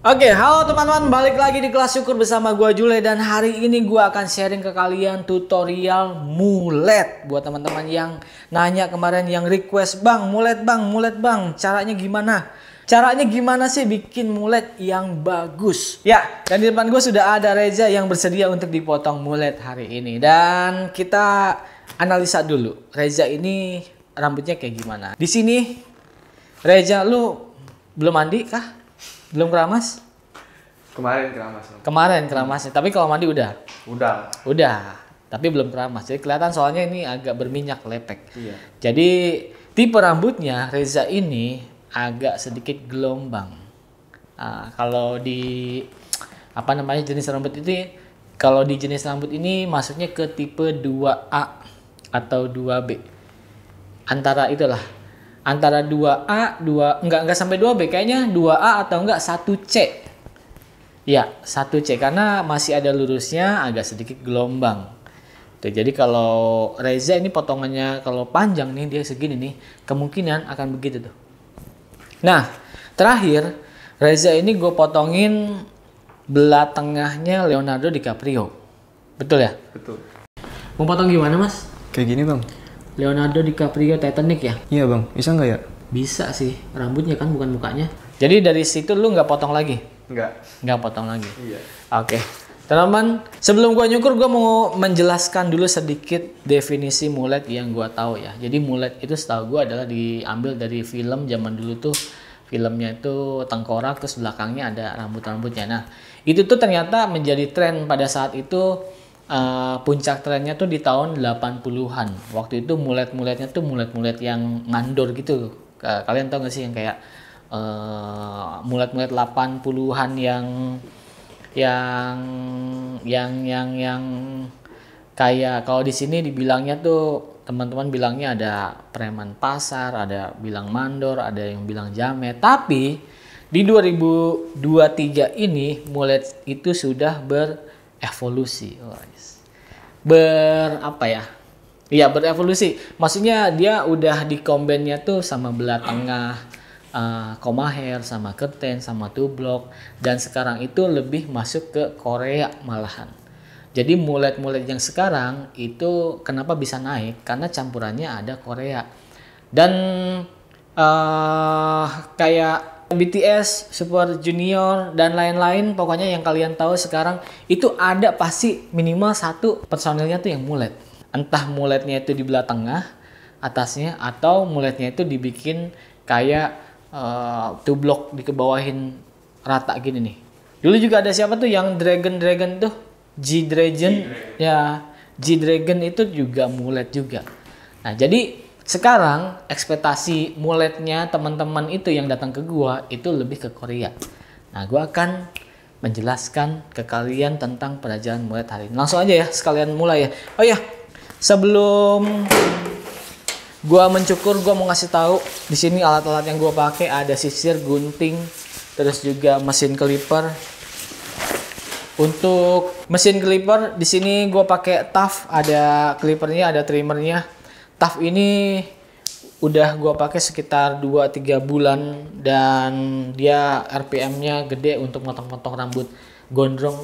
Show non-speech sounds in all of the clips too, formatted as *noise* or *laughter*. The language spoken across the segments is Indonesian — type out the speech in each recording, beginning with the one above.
Oke, okay, halo teman-teman, balik lagi di kelas syukur bersama gue Jule dan hari ini gue akan sharing ke kalian tutorial mulet buat teman-teman yang nanya kemarin yang request, "Bang, mulet, Bang, mulet, Bang, caranya gimana?" Caranya gimana sih bikin mulet yang bagus? Ya, dan di depan gue sudah ada Reza yang bersedia untuk dipotong mulet hari ini. Dan kita analisa dulu. Reza ini rambutnya kayak gimana? Di sini Reza lu belum mandi kah? Belum keramas? Kemarin keramas. Kemarin keramas. Hmm. Tapi kalau mandi udah. Udah. Udah. Tapi belum keramas. Jadi kelihatan soalnya ini agak berminyak lepek. Iya. Jadi tipe rambutnya Reza ini agak sedikit gelombang. Nah, kalau di apa namanya jenis rambut itu kalau di jenis rambut ini masuknya ke tipe 2A atau 2B. Antara itulah antara 2A, 2 enggak enggak sampai 2B kayaknya 2A atau enggak 1C. Ya, 1C karena masih ada lurusnya agak sedikit gelombang. Tuh, jadi kalau Reza ini potongannya kalau panjang nih dia segini nih, kemungkinan akan begitu tuh. Nah, terakhir Reza ini gue potongin belah tengahnya Leonardo DiCaprio. Betul ya? Betul. Mau potong gimana, Mas? Kayak gini, Bang. Leonardo DiCaprio Titanic ya? Iya bang, bisa nggak ya? Bisa sih, rambutnya kan bukan mukanya. Jadi dari situ lu nggak potong lagi? Nggak. Nggak potong lagi? Iya. Oke. Okay. Teman-teman, sebelum gua nyukur, gua mau menjelaskan dulu sedikit definisi mulet yang gua tahu ya. Jadi mulet itu setahu gua adalah diambil dari film zaman dulu tuh filmnya itu tengkorak terus belakangnya ada rambut-rambutnya. Nah, itu tuh ternyata menjadi tren pada saat itu uh, puncak trennya tuh di tahun 80-an. Waktu itu mulet-muletnya tuh mulet-mulet yang mandor gitu. kalian tau gak sih yang kayak uh, mulet-mulet 80-an yang yang yang yang yang kayak kalau di sini dibilangnya tuh teman-teman bilangnya ada preman pasar, ada bilang mandor, ada yang bilang jamet. Tapi di 2023 ini mulet itu sudah ber evolusi ber apa ya Iya berevolusi. Maksudnya dia udah di kombennya tuh sama belah tengah, uh, eh, hair sama Kerten, sama Tublok. Dan sekarang itu lebih masuk ke Korea malahan. Jadi mulet-mulet yang sekarang itu kenapa bisa naik? Karena campurannya ada Korea. Dan uh, kayak BTS, Super Junior dan lain-lain pokoknya yang kalian tahu sekarang itu ada pasti minimal satu personilnya tuh yang mulet. Entah muletnya itu di belah tengah atasnya atau muletnya itu dibikin kayak uh, tublok dikebawahin rata gini nih. Dulu juga ada siapa tuh yang Dragon Dragon tuh G Dragon, G -Dragon. ya G Dragon itu juga mulet juga. Nah, jadi sekarang ekspektasi muletnya teman-teman itu yang datang ke gua itu lebih ke Korea. Nah, gua akan menjelaskan ke kalian tentang pelajaran mulet hari ini. Langsung aja ya, sekalian mulai ya. Oh iya, sebelum gua mencukur, gua mau ngasih tahu di sini alat-alat yang gua pakai ada sisir, gunting, terus juga mesin clipper. Untuk mesin clipper di sini gua pakai Taf, ada clippernya, ada trimmernya TAF ini udah gua pakai sekitar 2-3 bulan dan dia RPM-nya gede untuk motong-motong rambut gondrong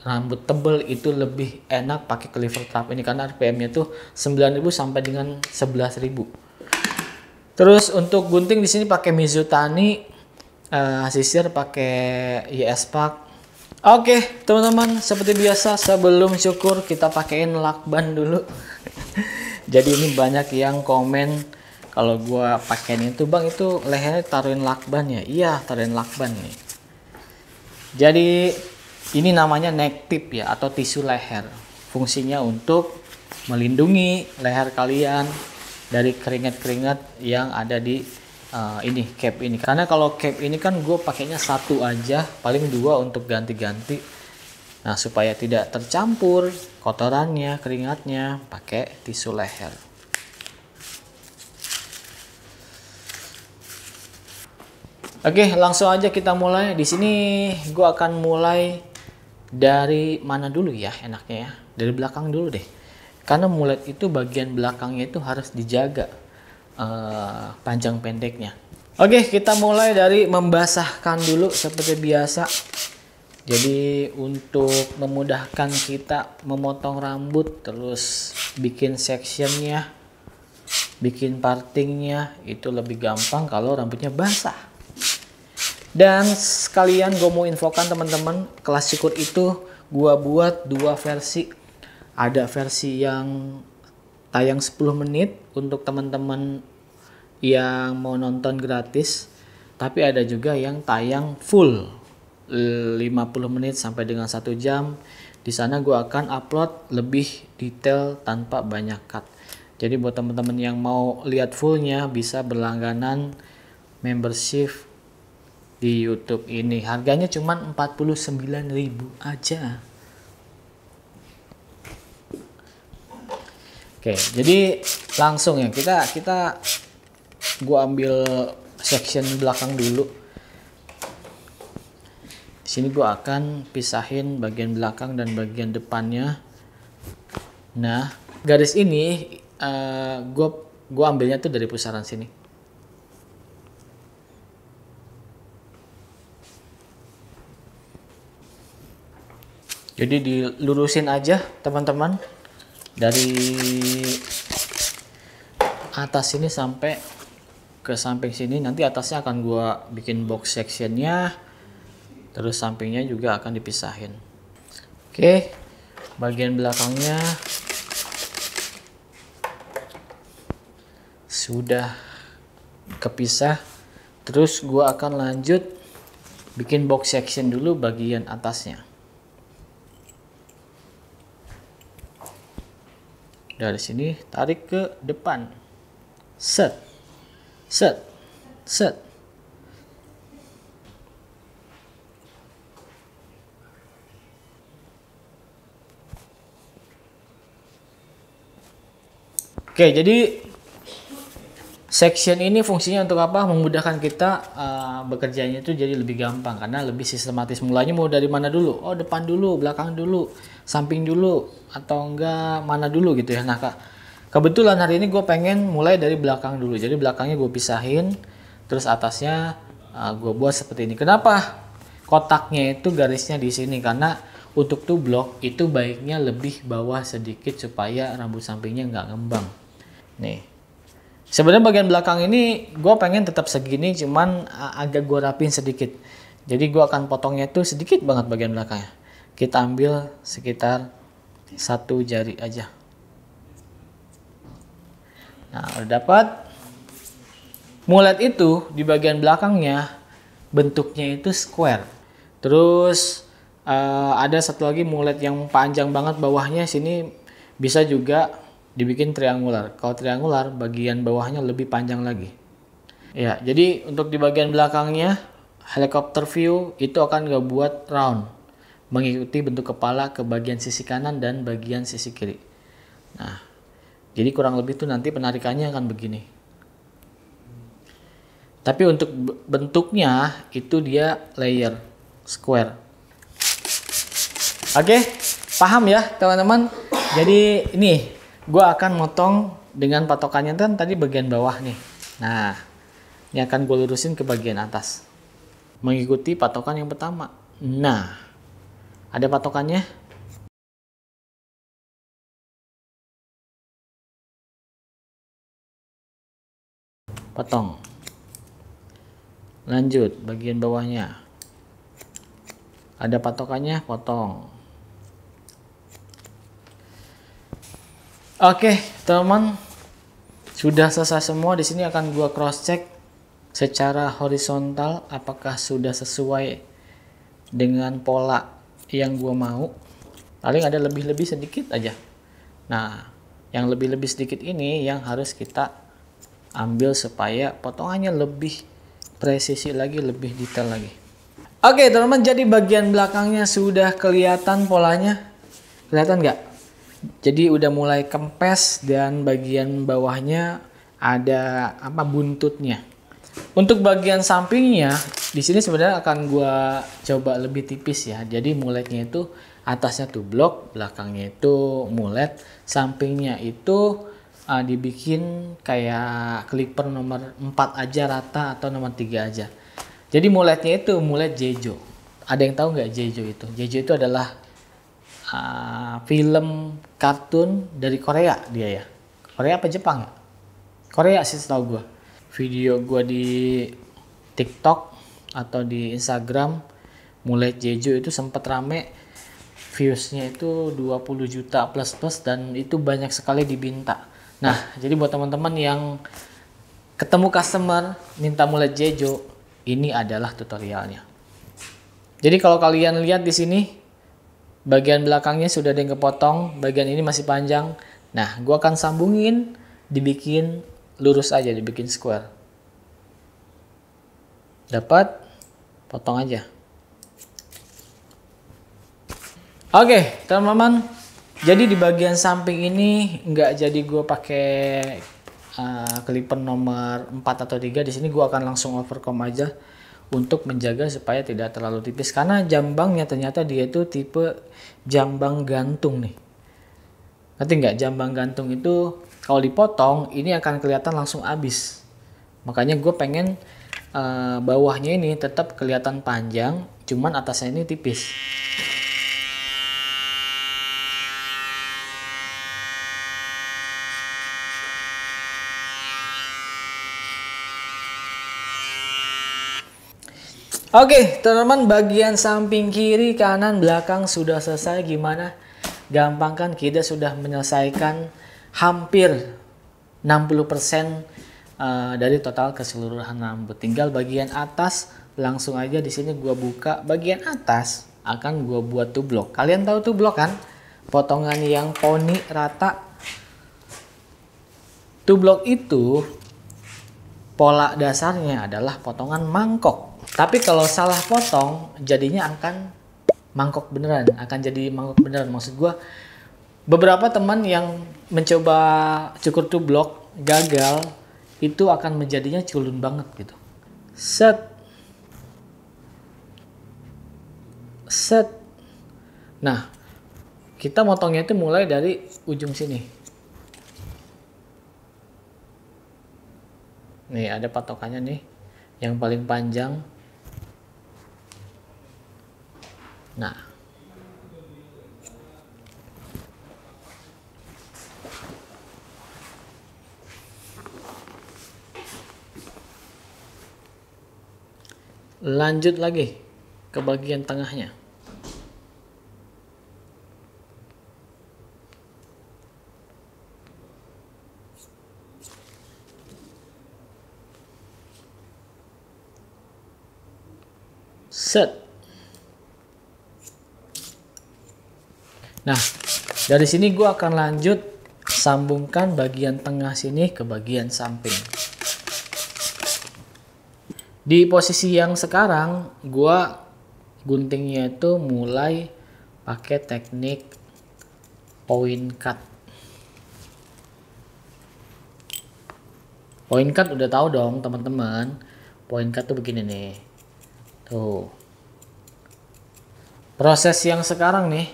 rambut tebel itu lebih enak pakai cleaver trap ini karena RPM-nya tuh 9000 sampai dengan 11000. Terus untuk gunting di sini pakai Mizutani uh, eh, sisir pakai YS Pak. Oke, teman-teman, seperti biasa sebelum syukur kita pakaiin lakban dulu. *laughs* jadi ini banyak yang komen kalau gua pakaiin itu bang itu lehernya taruhin lakban ya iya taruhin lakban nih jadi ini namanya neck tip ya atau tisu leher fungsinya untuk melindungi leher kalian dari keringat-keringat yang ada di uh, ini cap ini karena kalau cap ini kan gue pakainya satu aja paling dua untuk ganti-ganti Nah, supaya tidak tercampur kotorannya, keringatnya, pakai tisu leher. Oke, langsung aja kita mulai. Di sini gue akan mulai dari mana dulu ya enaknya ya? Dari belakang dulu deh. Karena mulet itu bagian belakangnya itu harus dijaga uh, panjang pendeknya. Oke, kita mulai dari membasahkan dulu seperti biasa jadi untuk memudahkan kita memotong rambut terus bikin sectionnya, bikin partingnya itu lebih gampang kalau rambutnya basah. Dan sekalian gue mau infokan teman-teman kelas sikut itu gue buat dua versi. Ada versi yang tayang 10 menit untuk teman-teman yang mau nonton gratis. Tapi ada juga yang tayang full 50 menit sampai dengan 1 jam. Di sana gue akan upload lebih detail tanpa banyak cut. Jadi buat teman-teman yang mau lihat fullnya bisa berlangganan membership di YouTube ini. Harganya cuma 49.000 aja. Oke, jadi langsung ya kita kita gua ambil section belakang dulu sini gue akan pisahin bagian belakang dan bagian depannya nah garis ini uh, eh, gue gue ambilnya tuh dari pusaran sini jadi dilurusin aja teman-teman dari atas sini sampai ke samping sini nanti atasnya akan gua bikin box sectionnya terus sampingnya juga akan dipisahin oke bagian belakangnya sudah kepisah terus gua akan lanjut bikin box section dulu bagian atasnya dari sini tarik ke depan set set set Oke, jadi section ini fungsinya untuk apa? Memudahkan kita uh, bekerjanya itu jadi lebih gampang karena lebih sistematis. Mulanya mau dari mana dulu? Oh, depan dulu, belakang dulu, samping dulu atau enggak mana dulu gitu ya. Nah, Kak. Kebetulan hari ini gue pengen mulai dari belakang dulu. Jadi belakangnya gue pisahin, terus atasnya uh, eh, gue buat seperti ini. Kenapa? Kotaknya itu garisnya di sini karena untuk tuh blok itu baiknya lebih bawah sedikit supaya rambut sampingnya nggak ngembang. Nih. Sebenarnya bagian belakang ini gue pengen tetap segini, cuman agak gue rapin sedikit. Jadi gue akan potongnya itu sedikit banget bagian belakangnya. Kita ambil sekitar satu jari aja. Nah, udah dapat. Mulet itu di bagian belakangnya bentuknya itu square. Terus uh, ada satu lagi mulet yang panjang banget bawahnya sini bisa juga dibikin triangular. Kalau triangular, bagian bawahnya lebih panjang lagi. Ya, jadi untuk di bagian belakangnya, helikopter view itu akan gak buat round, mengikuti bentuk kepala ke bagian sisi kanan dan bagian sisi kiri. Nah, jadi kurang lebih itu nanti penarikannya akan begini. Tapi untuk bentuknya itu dia layer square. Oke, paham ya teman-teman? Jadi ini gue akan motong dengan patokannya kan tadi bagian bawah nih nah ini akan gue lurusin ke bagian atas mengikuti patokan yang pertama nah ada patokannya potong lanjut bagian bawahnya ada patokannya potong Oke, teman. Sudah selesai semua. Di sini akan gua cross check secara horizontal apakah sudah sesuai dengan pola yang gua mau. Paling ada lebih-lebih sedikit aja. Nah, yang lebih-lebih sedikit ini yang harus kita ambil supaya potongannya lebih presisi lagi, lebih detail lagi. Oke, teman-teman, jadi bagian belakangnya sudah kelihatan polanya. Kelihatan nggak? Jadi udah mulai kempes dan bagian bawahnya ada apa buntutnya. Untuk bagian sampingnya di sini sebenarnya akan gua coba lebih tipis ya. Jadi muletnya itu atasnya tuh blok, belakangnya itu mulet, sampingnya itu uh, dibikin kayak clipper nomor 4 aja rata atau nomor 3 aja. Jadi muletnya itu mulet jejo. Ada yang tahu nggak jejo itu? Jejo itu adalah uh, film kartun dari Korea dia ya. Korea apa Jepang ya? Korea sih setahu gue. Video gue di TikTok atau di Instagram mulai Jeju itu sempat rame viewsnya itu 20 juta plus plus dan itu banyak sekali dibinta. Nah, jadi buat teman-teman yang ketemu customer minta mulai Jeju, ini adalah tutorialnya. Jadi kalau kalian lihat di sini bagian belakangnya sudah ada yang kepotong, bagian ini masih panjang. Nah, gua akan sambungin, dibikin lurus aja, dibikin square. Dapat, potong aja. Oke, teman-teman. Jadi di bagian samping ini nggak jadi gua pakai uh, clipper nomor 4 atau 3. Di sini gue akan langsung overcome aja untuk menjaga supaya tidak terlalu tipis karena jambangnya ternyata dia itu tipe jambang gantung nih nanti nggak jambang gantung itu kalau dipotong ini akan kelihatan langsung habis makanya gue pengen uh, bawahnya ini tetap kelihatan panjang cuman atasnya ini tipis Oke, teman-teman bagian samping kiri, kanan, belakang sudah selesai gimana? Gampang kan kita sudah menyelesaikan hampir 60% eh, dari total keseluruhan rambut. Tinggal bagian atas langsung aja di sini gua buka bagian atas akan gua buat tuh blok. Kalian tahu tuh blok kan? Potongan yang poni rata. tuh blok itu pola dasarnya adalah potongan mangkok tapi kalau salah potong jadinya akan mangkok beneran, akan jadi mangkok beneran. Maksud gue, beberapa teman yang mencoba cukur tuh blok gagal itu akan menjadinya culun banget gitu. Set. Set. Nah, kita motongnya itu mulai dari ujung sini. Nih, ada patokannya nih. Yang paling panjang Nah, lanjut lagi ke bagian tengahnya. Set. Nah, dari sini gue akan lanjut sambungkan bagian tengah sini ke bagian samping. Di posisi yang sekarang, gue guntingnya itu mulai pakai teknik point cut. Point cut udah tahu dong teman-teman. Point cut tuh begini nih. Tuh. Proses yang sekarang nih,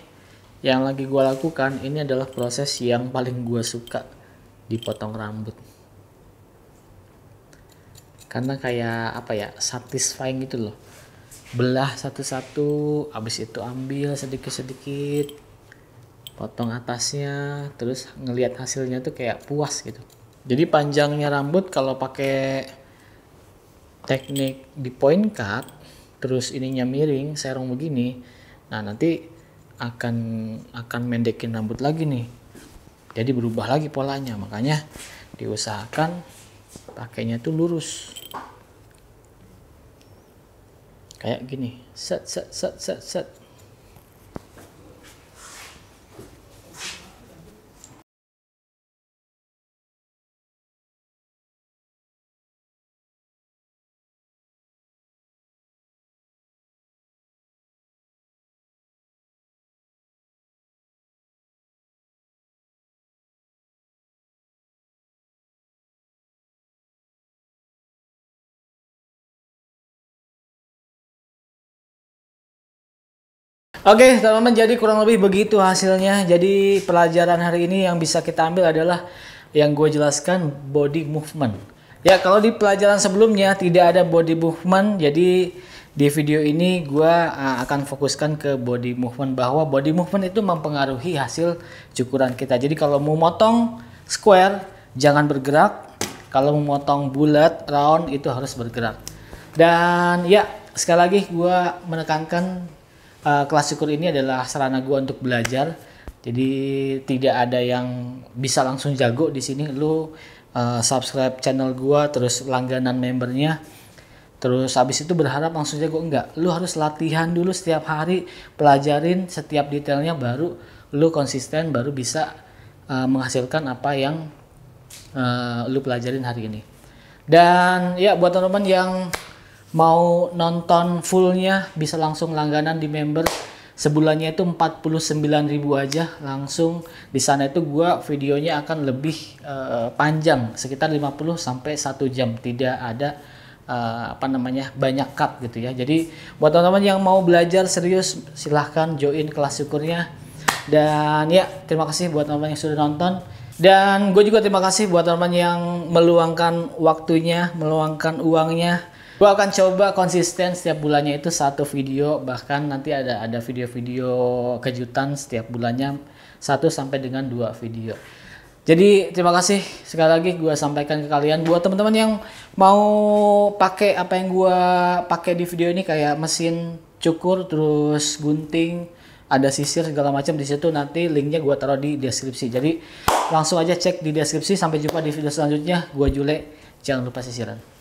yang lagi gue lakukan ini adalah proses yang paling gue suka dipotong rambut karena kayak apa ya satisfying gitu loh belah satu-satu abis itu ambil sedikit-sedikit potong atasnya terus ngelihat hasilnya tuh kayak puas gitu jadi panjangnya rambut kalau pakai teknik di point cut terus ininya miring serong begini nah nanti akan akan mendekin rambut lagi nih jadi berubah lagi polanya makanya diusahakan pakainya tuh lurus kayak gini set set set set set Oke, okay, teman-teman jadi kurang lebih begitu hasilnya. Jadi pelajaran hari ini yang bisa kita ambil adalah yang gue jelaskan body movement. Ya, kalau di pelajaran sebelumnya tidak ada body movement, jadi di video ini gue eh, akan fokuskan ke body movement bahwa body movement itu mempengaruhi hasil cukuran kita. Jadi kalau mau motong square jangan bergerak, kalau mau motong bulat round itu harus bergerak. Dan ya sekali lagi gue menekankan uh, kelas syukur ini adalah sarana gue untuk belajar. Jadi tidak ada yang bisa langsung jago di sini. Lu uh, subscribe channel gue, terus langganan membernya. Terus habis itu berharap langsung jago enggak. Lu harus latihan dulu setiap hari, pelajarin setiap detailnya baru lu konsisten baru bisa uh, menghasilkan apa yang uh, lu pelajarin hari ini. Dan ya buat teman-teman yang mau nonton fullnya bisa langsung langganan di member sebulannya itu 49.000 aja langsung di sana itu gua videonya akan lebih uh, panjang sekitar 50 sampai 1 jam tidak ada uh, apa namanya banyak cut gitu ya jadi buat teman-teman yang mau belajar serius silahkan join kelas syukurnya dan ya terima kasih buat teman-teman yang sudah nonton dan gue juga terima kasih buat teman-teman yang meluangkan waktunya meluangkan uangnya Gue akan coba konsisten setiap bulannya itu satu video bahkan nanti ada ada video-video kejutan setiap bulannya satu sampai dengan dua video. Jadi terima kasih sekali lagi gue sampaikan ke kalian buat teman-teman yang mau pakai apa yang gue pakai di video ini kayak mesin cukur terus gunting ada sisir segala macam di situ nanti linknya gue taruh di deskripsi. Jadi langsung aja cek di deskripsi sampai jumpa di video selanjutnya. Gue Jule jangan lupa sisiran.